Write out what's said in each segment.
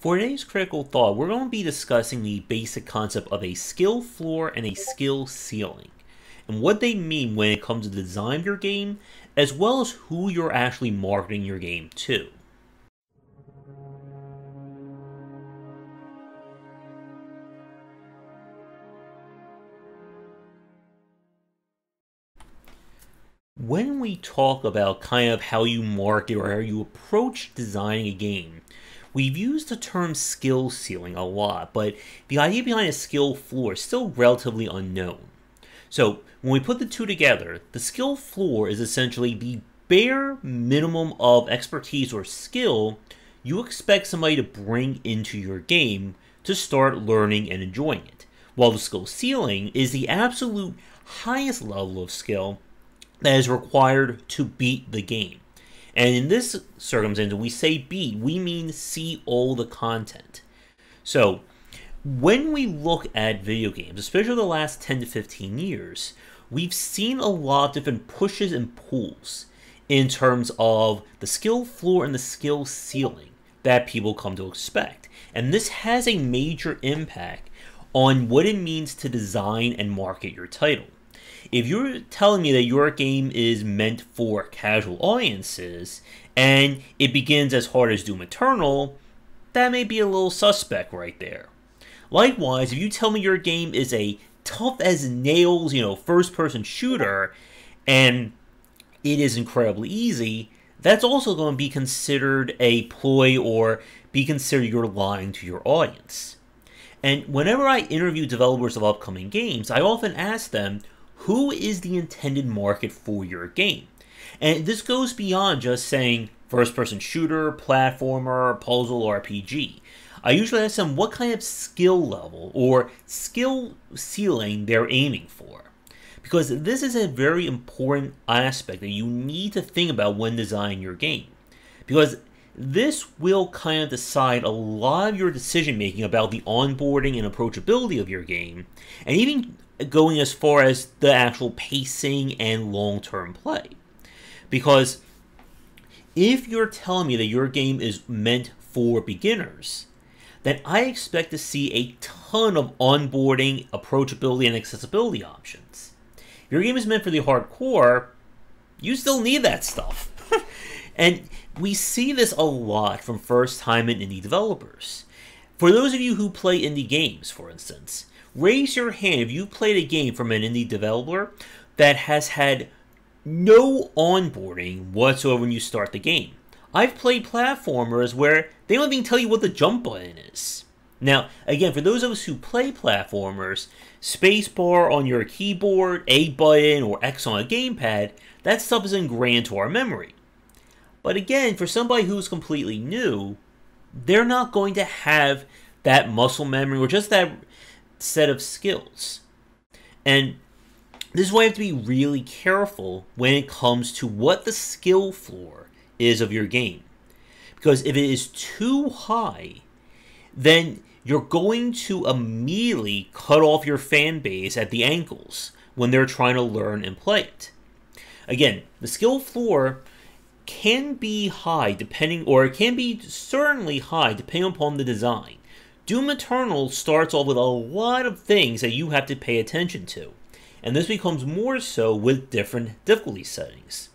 For today's critical thought, we're going to be discussing the basic concept of a skill floor and a skill ceiling, and what they mean when it comes to the design of your game, as well as who you're actually marketing your game to. When we talk about kind of how you market or how you approach designing a game, We've used the term skill ceiling a lot, but the idea behind a skill floor is still relatively unknown. So when we put the two together, the skill floor is essentially the bare minimum of expertise or skill you expect somebody to bring into your game to start learning and enjoying it. While the skill ceiling is the absolute highest level of skill that is required to beat the game. And in this circumstance, we say B, we mean see all the content. So when we look at video games, especially the last 10 to 15 years, we've seen a lot of different pushes and pulls in terms of the skill floor and the skill ceiling that people come to expect. And this has a major impact on what it means to design and market your title if you're telling me that your game is meant for casual audiences and it begins as hard as Doom Eternal, that may be a little suspect right there. Likewise, if you tell me your game is a tough as nails, you know, first person shooter and it is incredibly easy, that's also going to be considered a ploy or be considered you're lying to your audience. And whenever I interview developers of upcoming games, I often ask them, who is the intended market for your game? And this goes beyond just saying first person shooter, platformer, puzzle, RPG. I usually ask them what kind of skill level or skill ceiling they're aiming for. Because this is a very important aspect that you need to think about when designing your game. Because this will kind of decide a lot of your decision making about the onboarding and approachability of your game, and even going as far as the actual pacing and long term play. Because if you're telling me that your game is meant for beginners, then I expect to see a ton of onboarding, approachability, and accessibility options. If your game is meant for the hardcore, you still need that stuff. and we see this a lot from first time and indie developers. For those of you who play indie games, for instance, Raise your hand if you played a game from an indie developer that has had no onboarding whatsoever when you start the game. I've played platformers where they don't even tell you what the jump button is. Now, again, for those of us who play platformers, spacebar on your keyboard, A button, or X on a gamepad, that stuff is ingrained to our memory. But again, for somebody who's completely new, they're not going to have that muscle memory or just that set of skills. And this is why you have to be really careful when it comes to what the skill floor is of your game. Because if it is too high, then you're going to immediately cut off your fan base at the ankles when they're trying to learn and play it. Again, the skill floor can be high depending, or it can be certainly high depending upon the design. Doom Eternal starts off with a lot of things that you have to pay attention to, and this becomes more so with different difficulty settings.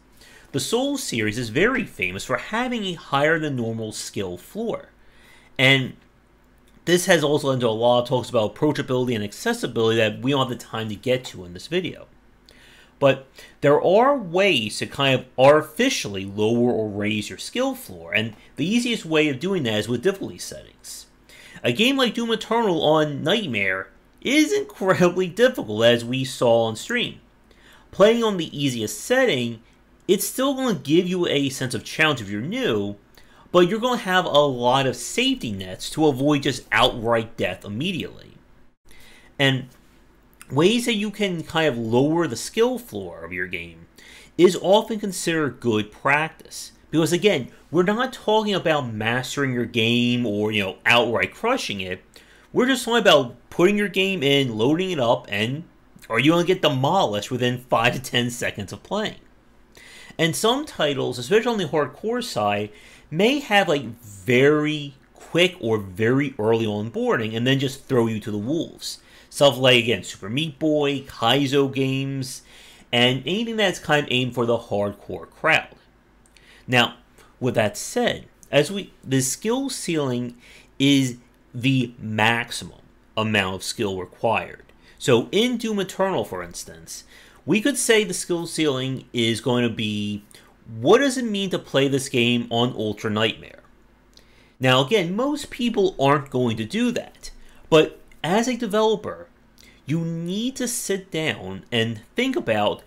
The Souls series is very famous for having a higher than normal skill floor, and this has also led to a lot of talks about approachability and accessibility that we don't have the time to get to in this video. But there are ways to kind of artificially lower or raise your skill floor, and the easiest way of doing that is with difficulty settings. A game like Doom Eternal on Nightmare is incredibly difficult, as we saw on stream. Playing on the easiest setting, it's still going to give you a sense of challenge if you're new, but you're going to have a lot of safety nets to avoid just outright death immediately. And ways that you can kind of lower the skill floor of your game is often considered good practice. Because again, we're not talking about mastering your game or, you know, outright crushing it. We're just talking about putting your game in, loading it up, and are you going to get demolished within 5 to 10 seconds of playing? And some titles, especially on the hardcore side, may have like very quick or very early onboarding and then just throw you to the wolves. Stuff like, again, Super Meat Boy, Kaizo games, and anything that's kind of aimed for the hardcore crowd. Now, with that said, as we the skill ceiling is the maximum amount of skill required. So in Doom Eternal, for instance, we could say the skill ceiling is going to be what does it mean to play this game on Ultra Nightmare? Now, again, most people aren't going to do that, but as a developer, you need to sit down and think about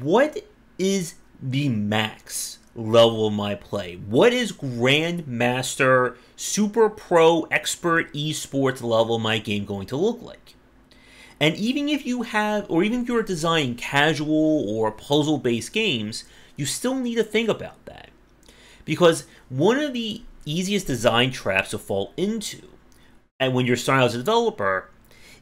what is the max level my play? What is Grandmaster Super Pro Expert Esports level my game going to look like? And even if you have, or even if you're designing casual or puzzle based games, you still need to think about that. Because one of the easiest design traps to fall into, and when you're starting out as a developer,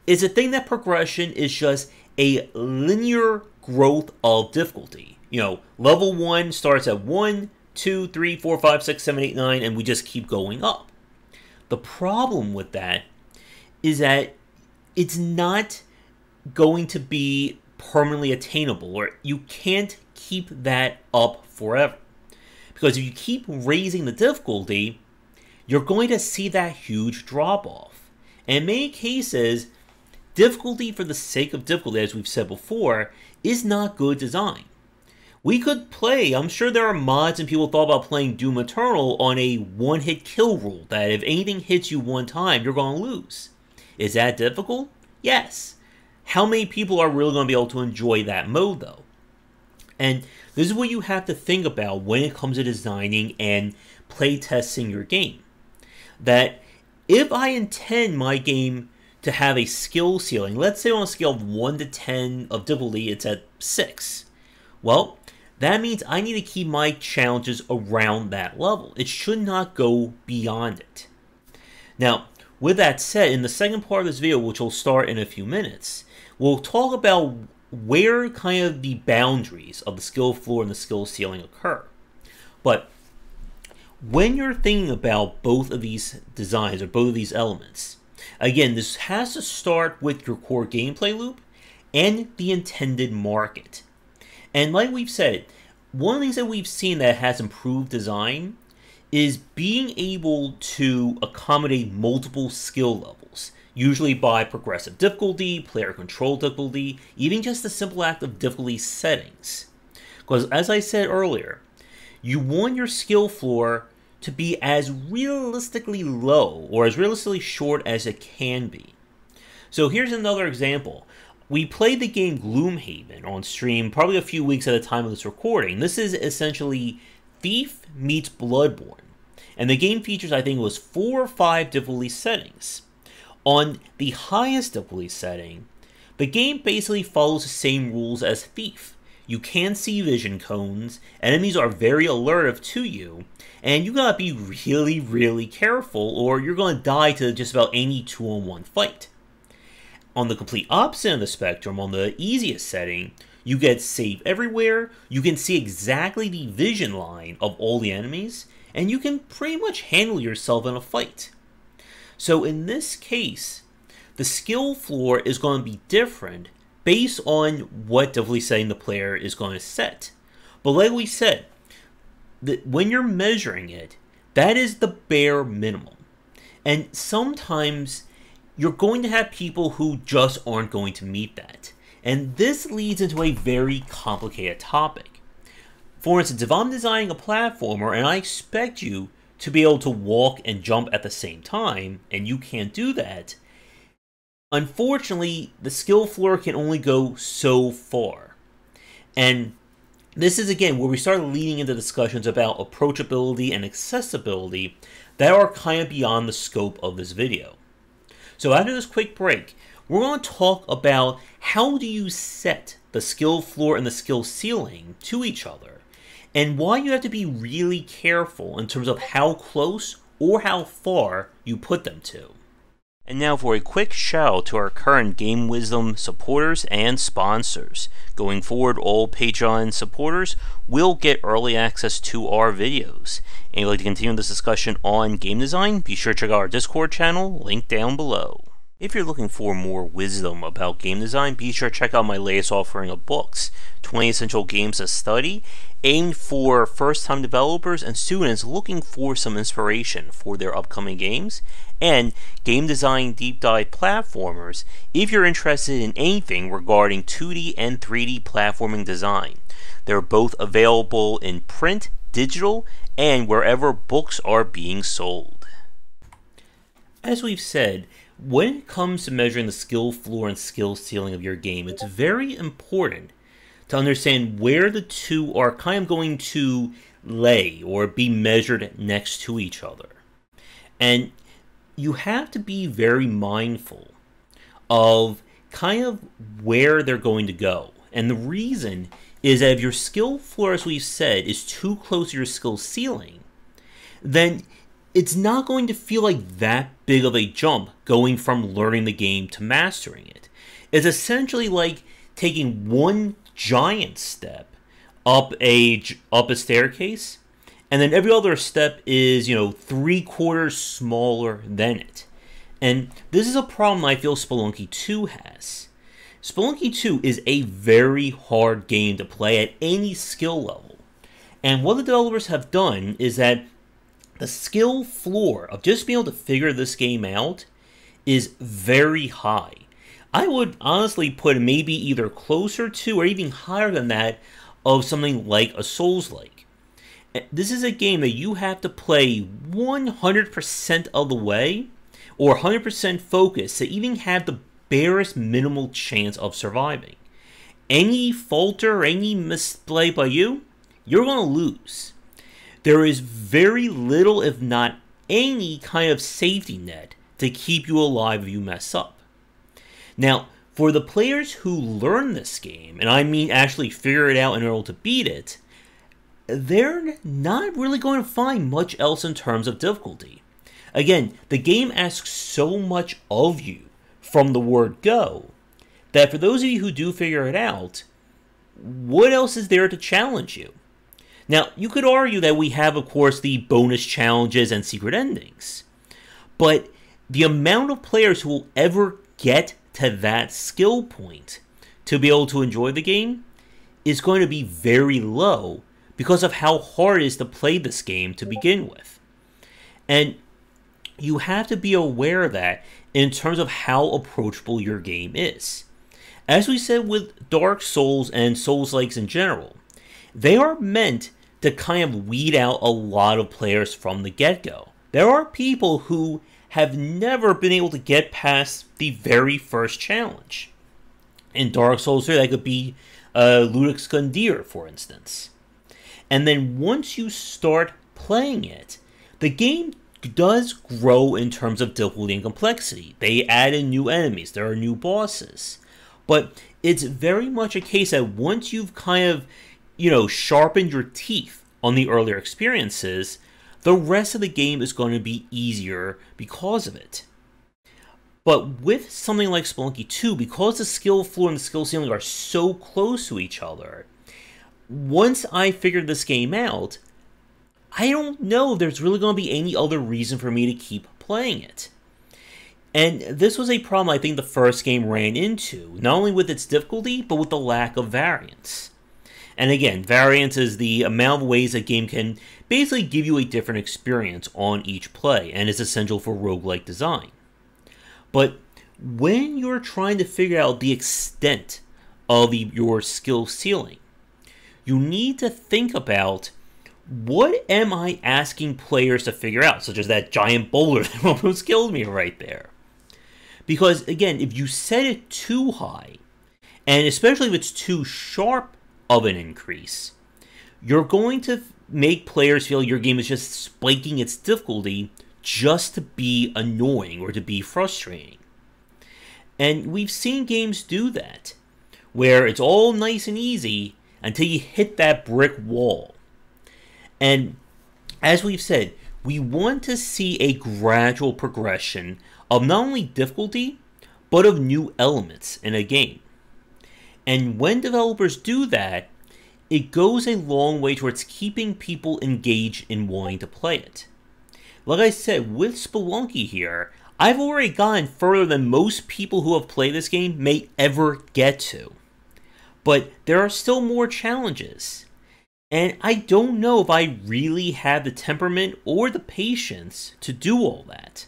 is the thing that progression is just a linear growth of difficulty you know, level one starts at one, two, three, four, five, six, seven, eight, nine, and we just keep going up. The problem with that is that it's not going to be permanently attainable, or you can't keep that up forever. Because if you keep raising the difficulty, you're going to see that huge drop off. And in many cases, difficulty for the sake of difficulty, as we've said before, is not good design we could play. I'm sure there are mods and people thought about playing Doom Eternal on a one hit kill rule that if anything hits you one time, you're going to lose. Is that difficult? Yes. How many people are really going to be able to enjoy that mode though? And this is what you have to think about when it comes to designing and playtesting your game. That if I intend my game to have a skill ceiling, let's say on a scale of 1 to 10 of difficulty, it's at 6. Well, that means I need to keep my challenges around that level. It should not go beyond it. Now, with that said, in the second part of this video, which will start in a few minutes, we'll talk about where kind of the boundaries of the skill floor and the skill ceiling occur. But when you're thinking about both of these designs or both of these elements, again, this has to start with your core gameplay loop and the intended market. And like we've said, one of the things that we've seen that has improved design is being able to accommodate multiple skill levels, usually by progressive difficulty, player control difficulty, even just the simple act of difficulty settings. Because as I said earlier, you want your skill floor to be as realistically low or as realistically short as it can be. So here's another example. We played the game Gloomhaven on stream probably a few weeks at the time of this recording. This is essentially Thief meets Bloodborne, and the game features, I think, was four or five difficulty settings. On the highest difficulty setting, the game basically follows the same rules as Thief. You can see vision cones, enemies are very alert to you, and you gotta be really, really careful, or you're gonna die to just about any two on one fight. On the complete opposite of the spectrum, on the easiest setting, you get save everywhere, you can see exactly the vision line of all the enemies, and you can pretty much handle yourself in a fight. So in this case, the skill floor is going to be different based on what difficulty setting the player is going to set. But like we said, that when you're measuring it, that is the bare minimum. And sometimes you're going to have people who just aren't going to meet that. And this leads into a very complicated topic. For instance, if I'm designing a platformer and I expect you to be able to walk and jump at the same time, and you can't do that, unfortunately, the skill floor can only go so far. And this is again where we start leading into discussions about approachability and accessibility that are kind of beyond the scope of this video. So after this quick break, we're going to talk about how do you set the skill floor and the skill ceiling to each other and why you have to be really careful in terms of how close or how far you put them to. And now for a quick shout to our current Game Wisdom supporters and sponsors. Going forward, all Patreon supporters will get early access to our videos. And if you'd like to continue this discussion on game design, be sure to check out our Discord channel, link down below. If you're looking for more wisdom about game design, be sure to check out my latest offering of books 20 Essential Games to Study, aimed for first time developers and students looking for some inspiration for their upcoming games, and Game Design Deep Dive Platformers if you're interested in anything regarding 2D and 3D platforming design. They're both available in print, digital, and wherever books are being sold. As we've said, when it comes to measuring the skill floor and skill ceiling of your game, it's very important to understand where the two are kind of going to lay or be measured next to each other. And you have to be very mindful of kind of where they're going to go. And the reason is that if your skill floor, as we've said, is too close to your skill ceiling, then it's not going to feel like that big of a jump going from learning the game to mastering it. It's essentially like taking one giant step up a up a staircase and then every other step is, you know, 3 quarters smaller than it. And this is a problem I feel Spelunky 2 has. Spelunky 2 is a very hard game to play at any skill level. And what the developers have done is that the skill floor of just being able to figure this game out is very high. I would honestly put maybe either closer to or even higher than that of something like a Souls like. Eh, this is a game that you have to play 100% of the way or 100% focus to even have the barest minimal chance of surviving. Any falter, any misplay by you, you're going to lose there is very little, if not any, kind of safety net to keep you alive if you mess up. Now, for the players who learn this game, and I mean actually figure it out in order to beat it, they're not really going to find much else in terms of difficulty. Again, the game asks so much of you from the word go that for those of you who do figure it out, what else is there to challenge you? Now, you could argue that we have, of course, the bonus challenges and secret endings, but the amount of players who will ever get to that skill point to be able to enjoy the game is going to be very low because of how hard it is to play this game to begin with. And you have to be aware of that in terms of how approachable your game is. As we said with Dark Souls and Souls likes in general, they are meant to kind of weed out a lot of players from the get go. There are people who have never been able to get past the very first challenge. In Dark Souls 3, that could be uh, Ludix for instance. And then once you start playing it, the game does grow in terms of difficulty and complexity. They add in new enemies, there are new bosses. But it's very much a case that once you've kind of you know, sharpened your teeth on the earlier experiences, the rest of the game is going to be easier because of it. But with something like Spelunky 2, because the skill floor and the skill ceiling are so close to each other, once I figured this game out, I don't know if there's really going to be any other reason for me to keep playing it. And this was a problem I think the first game ran into, not only with its difficulty, but with the lack of variance. And again, variance is the amount of ways a game can basically give you a different experience on each play and is essential for roguelike design. But when you're trying to figure out the extent of the, your skill ceiling, you need to think about what am I asking players to figure out, such as that giant boulder that almost killed me right there. Because again, if you set it too high, and especially if it's too sharp of an increase. You're going to make players feel your game is just spiking its difficulty just to be annoying or to be frustrating. And we've seen games do that, where it's all nice and easy until you hit that brick wall. And as we've said, we want to see a gradual progression of not only difficulty, but of new elements in a game. And when developers do that, it goes a long way towards keeping people engaged in wanting to play it. Like I said, with Spelunky here, I've already gone further than most people who have played this game may ever get to. But there are still more challenges. And I don't know if I really have the temperament or the patience to do all that.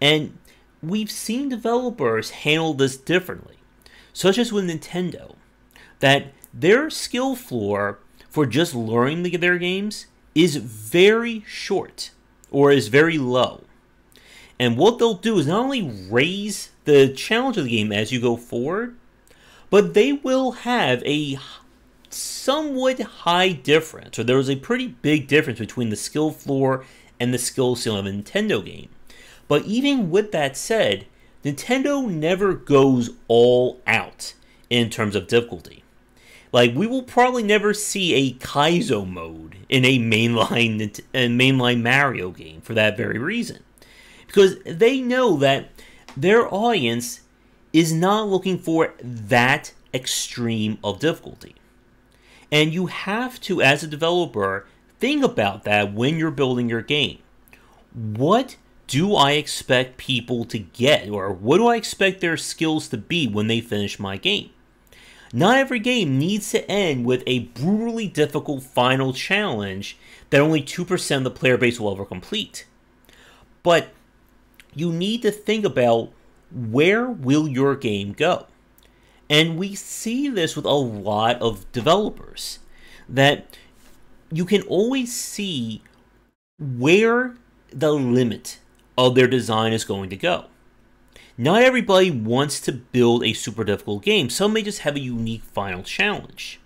And we've seen developers handle this differently such as with Nintendo, that their skill floor for just learning their games is very short or is very low. And what they'll do is not only raise the challenge of the game as you go forward, but they will have a somewhat high difference, or there is a pretty big difference between the skill floor and the skill ceiling of a Nintendo game. But even with that said, Nintendo never goes all out in terms of difficulty. Like we will probably never see a Kaizo mode in a mainline a mainline Mario game for that very reason. Because they know that their audience is not looking for that extreme of difficulty. And you have to as a developer think about that when you're building your game. What do I expect people to get, or what do I expect their skills to be when they finish my game? Not every game needs to end with a brutally difficult final challenge that only 2% of the player base will ever complete. But you need to think about where will your game go? And we see this with a lot of developers that you can always see where the limit of their design is going to go. Not everybody wants to build a super difficult game. Some may just have a unique final challenge.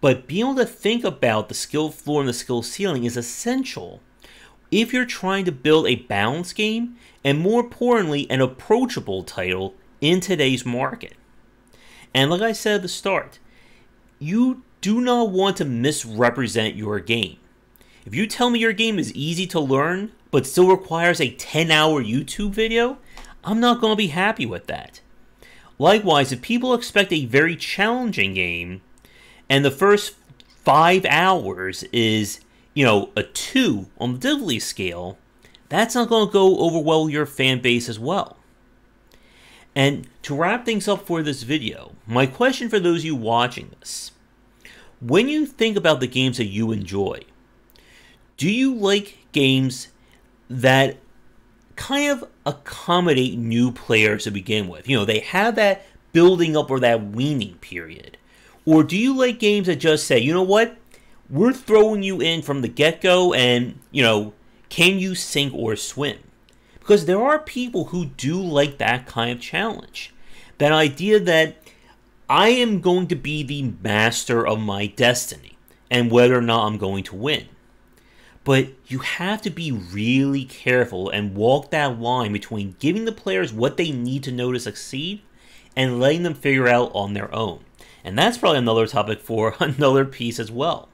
But being able to think about the skill floor and the skill ceiling is essential if you're trying to build a balanced game and more importantly an approachable title in today's market. And like I said at the start, you do not want to misrepresent your game. If you tell me your game is easy to learn, but still requires a 10 hour YouTube video, I'm not going to be happy with that. Likewise, if people expect a very challenging game, and the first five hours is, you know, a 2 on the difficulty scale, that's not going to go over well with your fan base as well. And to wrap things up for this video, my question for those of you watching this when you think about the games that you enjoy, do you like games that kind of accommodate new players to begin with? You know, they have that building up or that weaning period. Or do you like games that just say, you know what, we're throwing you in from the get go and, you know, can you sink or swim? Because there are people who do like that kind of challenge. That idea that I am going to be the master of my destiny and whether or not I'm going to win but you have to be really careful and walk that line between giving the players what they need to know to succeed and letting them figure out on their own. And that's probably another topic for another piece as well.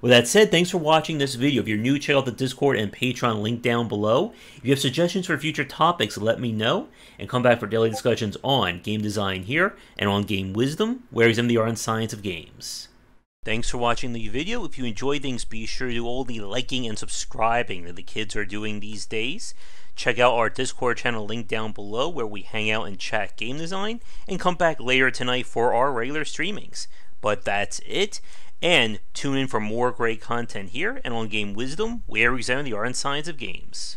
With that said, thanks for watching this video. If you're new, check out the Discord and Patreon link down below. If you have suggestions for future topics, let me know. And come back for daily discussions on game design here and on game wisdom, where he's MDR and science of games. Thanks for watching the video. If you enjoy things, be sure to do all the liking and subscribing that the kids are doing these days. Check out our Discord channel link down below where we hang out and chat game design, and come back later tonight for our regular streamings. But that's it, and tune in for more great content here and on Game Wisdom, where we examine the art and science of games.